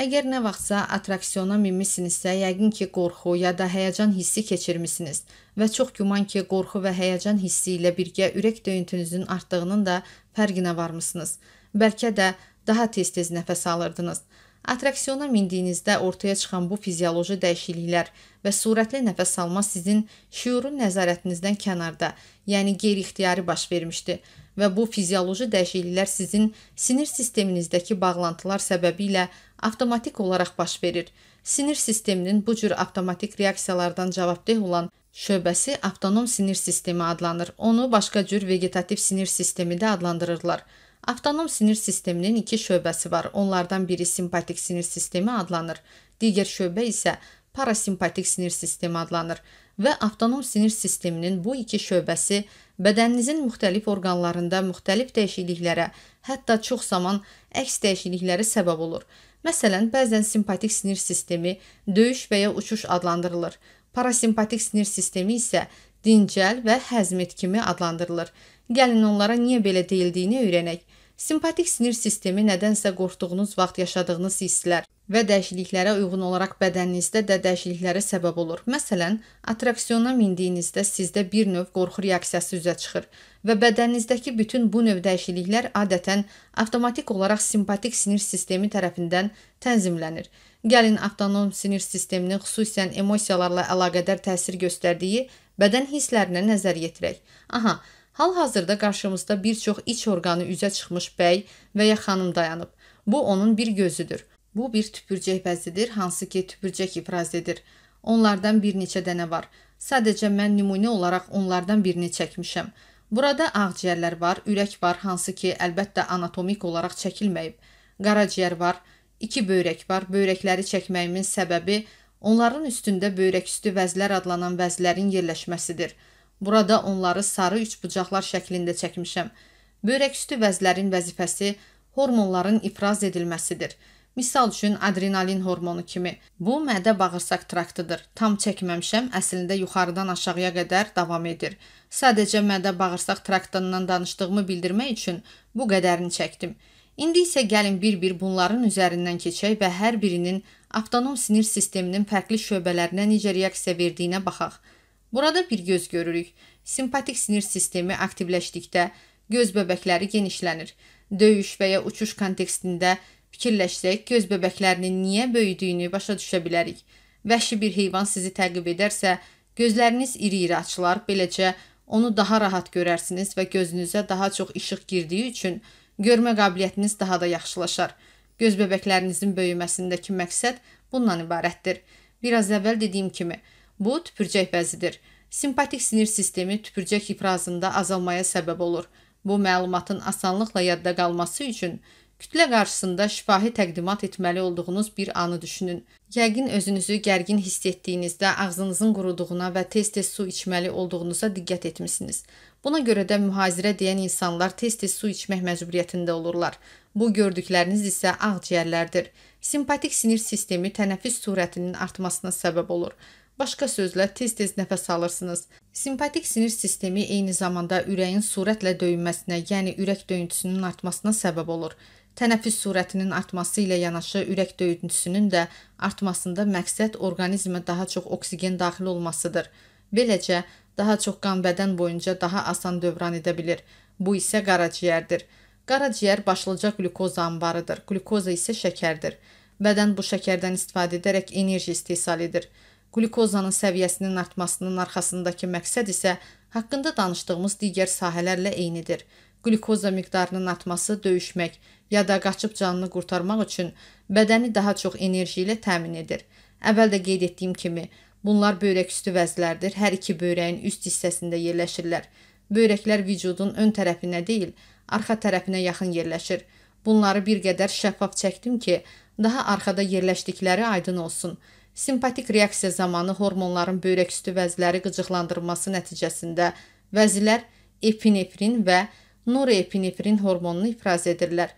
Əgər nə vaxtsa attraksiyona minmisinizsə, yəqin ki, qorxu ya da həyəcan hissi keçirmisiniz və çox güman ki, qorxu və həyəcan hissi ilə birgə ürək döyüntünüzün artdığının da fərqinə varmısınız. Bəlkə də daha tez-tez nəfəs alırdınız. Attraksiyona mindiyinizdə ortaya çıxan bu fizioloji dəyişikliklər və sürətli nəfəs alma sizin şüurun nəzarətinizdən kənarda, yəni qeyri-ixtiyari baş vermişdi və bu fizioloji dəyişikliklər sizin sinir sisteminizdəki bağlantılar səbəbilə avtomatik olaraq baş verir. Sinir sisteminin bu cür avtomatik reaksiyalardan cavabdeh olan şöbəsi avtonom sinir sistemi adlanır. Onu başqa cür vegetativ sinir sistemi də adlandırırlar. Avtonom sinir sisteminin iki şöbəsi var. Onlardan biri simpatik sinir sistemi adlanır. Digər şöbə isə parasimpatik sinir sistemi adlanır və avtonom sinir sisteminin bu iki şöbəsi bədəninizin müxtəlif orqanlarında müxtəlif dəyişikliklərə, hətta çox zaman əks dəyişikliklərə səbəb olur. Məsələn, bəzən simpatik sinir sistemi döyüş və ya uçuş adlandırılır. Parasimpatik sinir sistemi isə dincəl və həzm et kimi adlandırılır. Gəlin onlara niyə belə deyildiyini öyrənək. Simpatik sinir sistemi nədənsə qorxduğunuz vaxt yaşadığınız hisslər və dəyişikliklərə uyğun olaraq bədəninizdə də dəyişikliklərə səbəb olur. Məsələn, attraksiyona mindiyinizdə sizdə bir növ qorxu reaksiyası üzə çıxır və bədəninizdəki bütün bu növ dəyişikliklər adətən avtomatik olaraq simpatik sinir sistemi tərəfindən tənzimlənir. Gəlin avtonom sinir sisteminin xüsusən emosiyalarla əlaqədar təsir göstərdiyi bədən hisslərinə nəzər yetirək. Aha, Hal-hazırda qarşımızda bir çox iç orqanı üzə çıxmış bəy və ya xanım dayanıb. Bu onun bir gözüdür. Bu bir tüpürcək bəzidir, hansı ki tüpürcək ifraz edir. Onlardan bir neçə dənə var. Sadəcə mən nümunə olaraq onlardan birini çəkmişəm. Burada ağciyərlər var, ürək var, hansı ki əlbəttə anatomik olaraq çəkilməyib. Qaraciyər var, iki böyrək var. Böyrəkləri çəkməyimin səbəbi onların üstündə böyrəküstü vəzlər adlanan vəzlərin yerləşməsidir. Burada onları sarı üçbucaqlar şəklində çəkmişəm. Böyrəküstü vəzlərin vəzifəsi hormonların ifraz edilməsidir. Misal üçün adrenalin hormonu kimi. Bu mədə bağırsaq traktıdır. Tam çəkməmişəm, əslində yuxarıdan aşağıya qədər davam edir. Sadəcə mədə bağırsaq traktından danışdığımı bildirmək üçün bu qədərini çəkdim. İndi isə gəlin bir-bir bunların üzərindən keçək və hər birinin avtonom sinir sisteminin fərqli şöbələrinə necə reaksiya verdiyinə baxaq. Burada bir göz görürük. Simpatik sinir sistemi aktivləşdikdə göz bəbəkləri genişlənir. Döyüş və ya uçuş kontekstində fikirləşsək, göz bəbəklərinin niyə böyüdüyünü başa düşə bilərik. Vəhşi bir heyvan sizi təqib edərsə, gözləriniz iri-iri açılar, beləcə onu daha rahat görərsiniz və gözünüzə daha çox işıq girdiyi üçün görmə qabiliyyətiniz daha da yaxşılaşar. Göz bəbəklərinizin böyüməsindəki məqsəd bundan ibarətdir. Bir az əvvəl dediyim kimi, Bu tüpürcək vəzidir. Simpatik sinir sistemi tüpürcək ifrazında azalmaya səbəb olur. Bu məlumatın asanlıqla yadda qalması üçün kütlə qarşısında şifahi təqdimat etməli olduğunuz bir anı düşünün. Yəqin özünüzü gərgin hiss etdiyinizdə ağzınızın quruduğuna və tez-tez su içməli olduğunuza diqqət etmisiniz. Buna görə də mühazirə deyən insanlar tez-tez su içmək məcburiyyətində olurlar. Bu gördükləriniz isə ağciyərlərdir. Simpatik sinir sistemi tənəffüs sürətinin artmasına səbəb olur. Başqa sözlə tez-tez nəfəs alırsınız. Simpatik sinir sistemi eyni zamanda ürəyin sürətlə döyünməsinə, yəni ürək döyüntüsünün artmasına səbəb olur. Tənəffüs sürətinin artması ilə yanaşı ürək döyüntüsünün də artmasında məqsəd orqanizmə daha çox oksigen daxil olmasıdır. Beləcə daha çox qan bədən boyunca daha asan dövran edə bilir. Bu isə qaraciyərdir. Qaraciyər başlıca qlükoza anbarıdır. Qlükoza isə şəkərdir. Bədən bu şəkərdən istifadə edərək enerji istehsal edir. Qlikozanın səviyyəsinin artmasının arxasındakı məqsəd isə haqqında danışdığımız digər sahələrlə eynidir. Qlikoza miqdarının artması döyüşmək ya da qaçıb canını qurtarmaq üçün bədəni daha çox enerji ilə təmin edir. Əvvəldə qeyd etdiyim kimi, bunlar böyrək üstü vəzlərdir. Hər iki böyrəyin üst hissəsində yerləşirlər. Böyrəklər vücudun ön tərəfinə deyil, arxa tərəfinə yaxın yerləşir. Bunları bir qədər şəffaf çəkdim ki, daha arxada yerləşdikləri aydın olsun. Simpatik reaksiya zamanı hormonların böyrək üstü vəziləri qıcıqlandırması nəticəsində vəzilər epinefrin və norepinefrin hormonunu ifraz edirlər.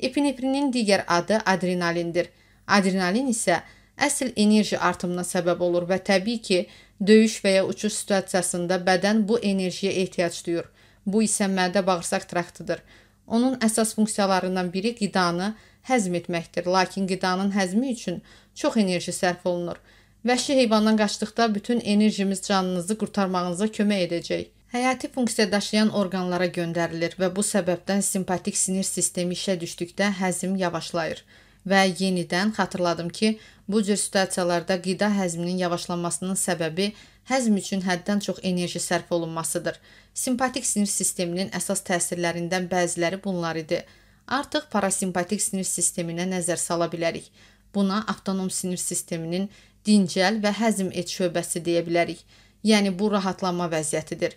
Epinefrinin digər adı adrenalindir. Adrenalin isə əsl enerji artımına səbəb olur və təbii ki, döyüş və ya uçuş situasiyasında bədən bu enerjiyə ehtiyac duyur. Bu isə mədə-bağırsaq traktıdır. Onun əsas funksiyalarından biri qidanı həzm etməkdir. Lakin qidanın həzmi üçün çox enerji sərf olunur. Vəhşi heyvandan qaçdıqda bütün enerjimiz canınızı qurtarmağınıza kömək edəcək. Həyati funksiya daşıyan orqanlara göndərilir və bu səbəbdən simpatik sinir sistemi işə düşdükdə həzm yavaşlayır. Və yenidən xatırladım ki, bu cür situasiyalarda qida həzminin yavaşlanmasının səbəbi həzm üçün həddən çox enerji sərf olunmasıdır. Simpatik sinir sisteminin əsas təsirlərindən bəziləri bunlar idi. Artıq parasimpatik sinir sisteminə nəzər sala bilərik. Buna avtonom sinir sisteminin dincəl və həzm et şöbəsi deyə bilərik. Yəni bu rahatlanma vəziyyətidir.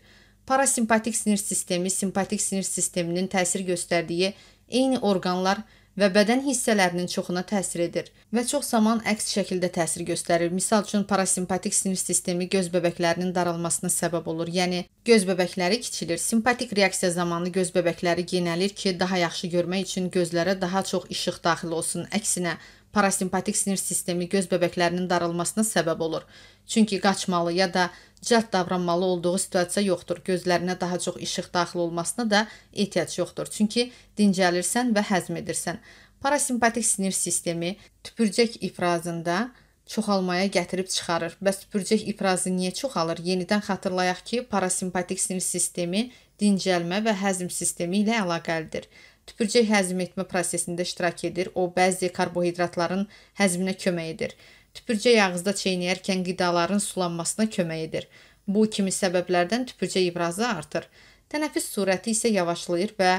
Parasimpatik sinir sistemi simpatik sinir sisteminin təsir göstərdiyi eyni orqanlar və bədən hissələrinin çoxuna təsir edir və çox zaman əks şəkildə təsir göstərir. Məsəl üçün parasimpatik sinir sistemi göz bəbəklərinin daralmasına səbəb olur. Yəni göz bəbəkləri kiçilir. Simpatik reaksiya zamanı göz bəbəkləri genəlir ki, daha yaxşı görmək üçün gözlərə daha çox işıq daxil olsun. Əksinə, parasimpatik sinir sistemi göz bəbəklərinin darılmasına səbəb olur. Çünki qaçmalı ya da cəld davranmalı olduğu situasiya yoxdur. Gözlərinə daha çox işıq daxil olmasına da ehtiyac yoxdur. Çünki dincəlirsən və həzm edirsən. Parasimpatik sinir sistemi tüpürcək ifrazında çoxalmaya gətirib çıxarır. Bəs tüpürcək ifrazı niyə çoxalır? Yenidən xatırlayaq ki, parasimpatik sinir sistemi dincəlmə və həzm sistemi ilə əlaqəlidir. Tüpürcək həzm etmə prosesində iştirak edir. O bəzi karbohidratların həzminə kömək edir. Tüpürcək ağızda çeynəyərkən qidaların sulanmasına kömək edir. Bu kimi səbəblərdən tüpürcək ibrazı artır. Tənəffüs sürəti isə yavaşlayır və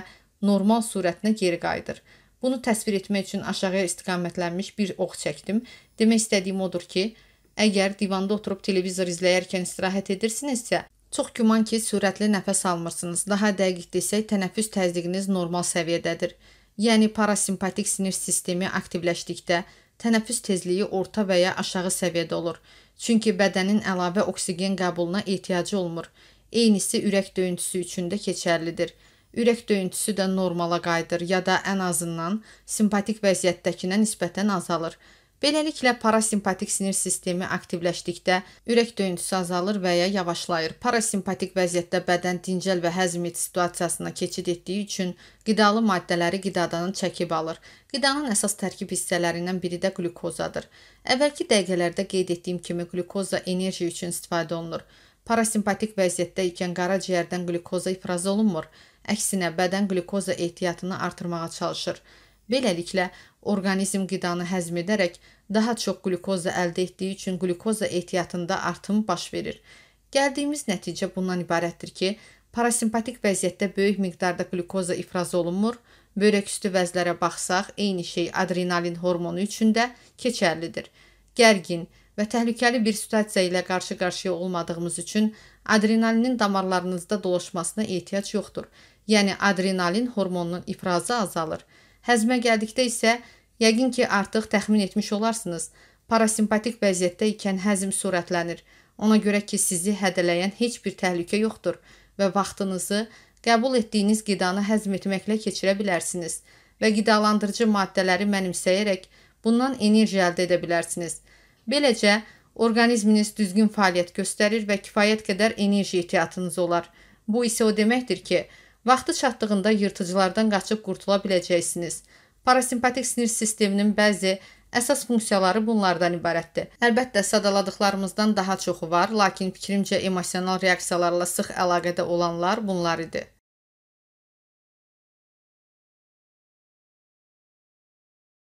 normal sürətinə geri qayıdır. Bunu təsvir etmək üçün aşağıya istiqamətlənmiş bir ox çəkdim. Demək istədiyim odur ki, əgər divanda oturub televizor izləyərkən istirahət edirsinizsə, Çox güman ki, sürətli nəfəs almırsınız. Daha dəqiq desək, tənəffüs təzyiqiniz normal səviyyədədir. Yəni parasimpatik sinir sistemi aktivləşdikdə tənəffüs tezliyi orta və ya aşağı səviyyədə olur. Çünki bədənin əlavə oksigen qəbuluna ehtiyacı olmur. Eynisi ürək döyüntüsü üçün də keçərlidir. Ürək döyüntüsü də normala qayıdır ya da ən azından simpatik vəziyyətdəkinə nisbətən azalır. Beləliklə parasimpatik sinir sistemi aktivləşdikdə ürək döyüntüsü azalır və ya yavaşlayır. Parasimpatik vəziyyətdə bədən dincəl və həzm et situasiyasına keçid etdiyi üçün qidalı maddələri qidadan çəkib alır. Qidanın əsas tərkib hissələrindən biri də qlyukozadır. Əvvəlki dəqiqələrdə qeyd etdiyim kimi qlyukoza enerji üçün istifadə olunur. Parasimpatik vəziyyətdə ikən qaraciyərdən qlyukoza ifraz olunmur. Əksinə bədən qlyukoza ehtiyatını artırmağa çalışır. Beləliklə, orqanizm qidanı həzm edərək daha çox qlukoza əldə etdiyi üçün qlukoza ehtiyatında artım baş verir. Gəldiyimiz nəticə bundan ibarətdir ki, parasimpatik vəziyyətdə böyük miqdarda qlukoza ifraz olunmur. Böyrək üstü vəzlərə baxsaq, eyni şey adrenalin hormonu üçün də keçərlidir. Gərgin və təhlükəli bir situasiya ilə qarşı-qarşıya olmadığımız üçün adrenalinin damarlarınızda dolaşmasına ehtiyac yoxdur. Yəni adrenalin hormonunun ifrazı azalır. Həzmə gəldikdə isə yəqin ki, artıq təxmin etmiş olarsınız. Parasimpatik vəziyyətdə ikən həzm sürətlənir. Ona görə ki, sizi hədələyən heç bir təhlükə yoxdur və vaxtınızı qəbul etdiyiniz qidanı həzm etməklə keçirə bilərsiniz və qidalandırıcı maddələri mənimsəyərək bundan enerji əldə edə bilərsiniz. Beləcə, orqanizminiz düzgün fəaliyyət göstərir və kifayət qədər enerji ehtiyatınız olar. Bu isə o deməkdir ki, Vaxtı çatdığında yırtıcılardan qaçıb qurtula biləcəksiniz. Parasimpatik sinir sisteminin bəzi əsas funksiyaları bunlardan ibarətdir. Əlbəttə, sadaladıqlarımızdan daha çoxu var, lakin fikrimcə emosional reaksiyalarla sıx əlaqədə olanlar bunlar idi.